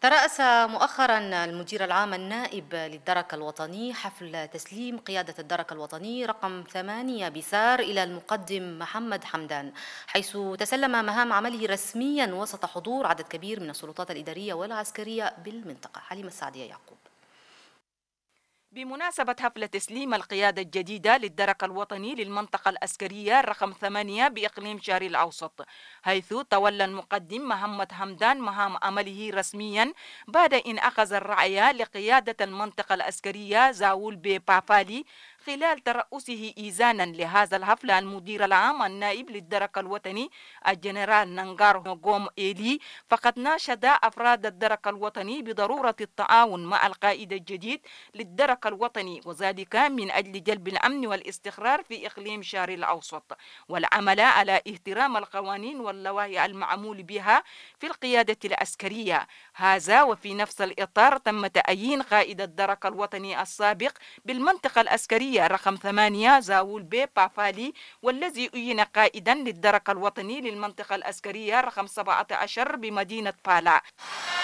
ترأس مؤخرا المدير العام النائب للدرك الوطني حفل تسليم قيادة الدرك الوطني رقم ثمانية بسار إلى المقدم محمد حمدان حيث تسلم مهام عمله رسميا وسط حضور عدد كبير من السلطات الإدارية والعسكرية بالمنطقة حليم السعدية يعقوب بمناسبة حفل تسليم القيادة الجديدة للدرك الوطني للمنطقة العسكرية رقم ثمانية بإقليم شاري الأوسط حيث تولى المقدم مهمة همدان مهام عمله رسميا بعد إن أخذ الرعية لقيادة المنطقة العسكرية زاول بي بافالي خلال ترأسه إيزانا لهذا الحفل المدير العام النائب للدرك الوطني الجنرال نانغار نوغوم إيلي فقد ناشد أفراد الدرك الوطني بضرورة التعاون مع القائد الجديد للدرك الوطني وذلك من أجل جلب الأمن والاستقرار في إقليم شارع الأوسط والعمل على احترام القوانين واللوائح المعمول بها في القيادة العسكرية هذا وفي نفس الإطار تم تعيين قائد الدرك الوطني السابق بالمنطقة العسكرية الجنوبية رقم ثمانية زاول بي بافالي والذي أين قائدا للدرك الوطني للمنطقة العسكرية رقم 17 بمدينة بالا